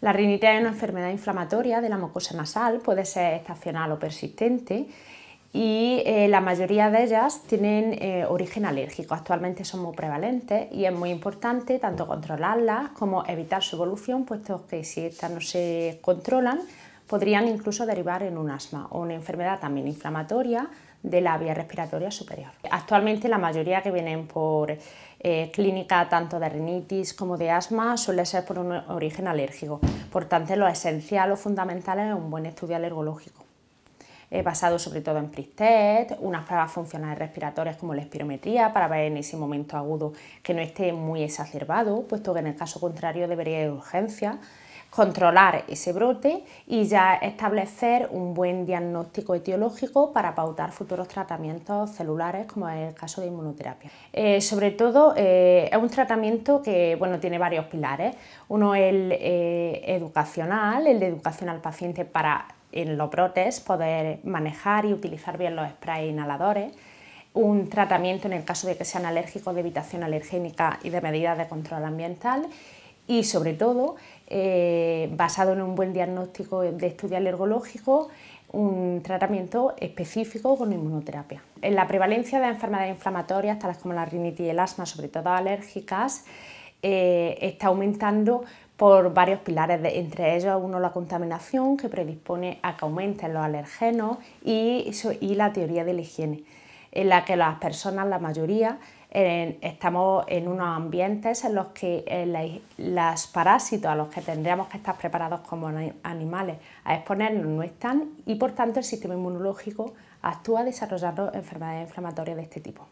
La rinitis es una enfermedad inflamatoria de la mucosa nasal, puede ser estacional o persistente y eh, la mayoría de ellas tienen eh, origen alérgico. Actualmente son muy prevalentes y es muy importante tanto controlarlas como evitar su evolución, puesto que si estas no se controlan podrían incluso derivar en un asma o una enfermedad también inflamatoria de la vía respiratoria superior. Actualmente la mayoría que vienen por eh, clínica tanto de rinitis como de asma suele ser por un origen alérgico. Por tanto, lo esencial o fundamental es un buen estudio alergológico. Eh, basado sobre todo en PRISTET, unas pruebas funcionales respiratorias como la espirometría para ver en ese momento agudo que no esté muy exacerbado, puesto que en el caso contrario debería de urgencia, controlar ese brote y ya establecer un buen diagnóstico etiológico para pautar futuros tratamientos celulares, como es el caso de inmunoterapia. Eh, sobre todo, eh, es un tratamiento que bueno, tiene varios pilares. Uno es el eh, educacional, el de educación al paciente para en los brotes poder manejar y utilizar bien los sprays inhaladores un tratamiento en el caso de que sean alérgicos de evitación alergénica y de medidas de control ambiental y sobre todo eh, basado en un buen diagnóstico de estudio alergológico, un tratamiento específico con inmunoterapia. En la prevalencia de enfermedades inflamatorias, tales como la rinitis y el asma, sobre todo alérgicas, eh, está aumentando por varios pilares, entre ellos uno la contaminación que predispone a que aumenten los alergenos y la teoría de la higiene en la que las personas, la mayoría, estamos en unos ambientes en los que eh, los parásitos a los que tendríamos que estar preparados como animales a exponernos no están y por tanto el sistema inmunológico actúa desarrollando enfermedades inflamatorias de este tipo.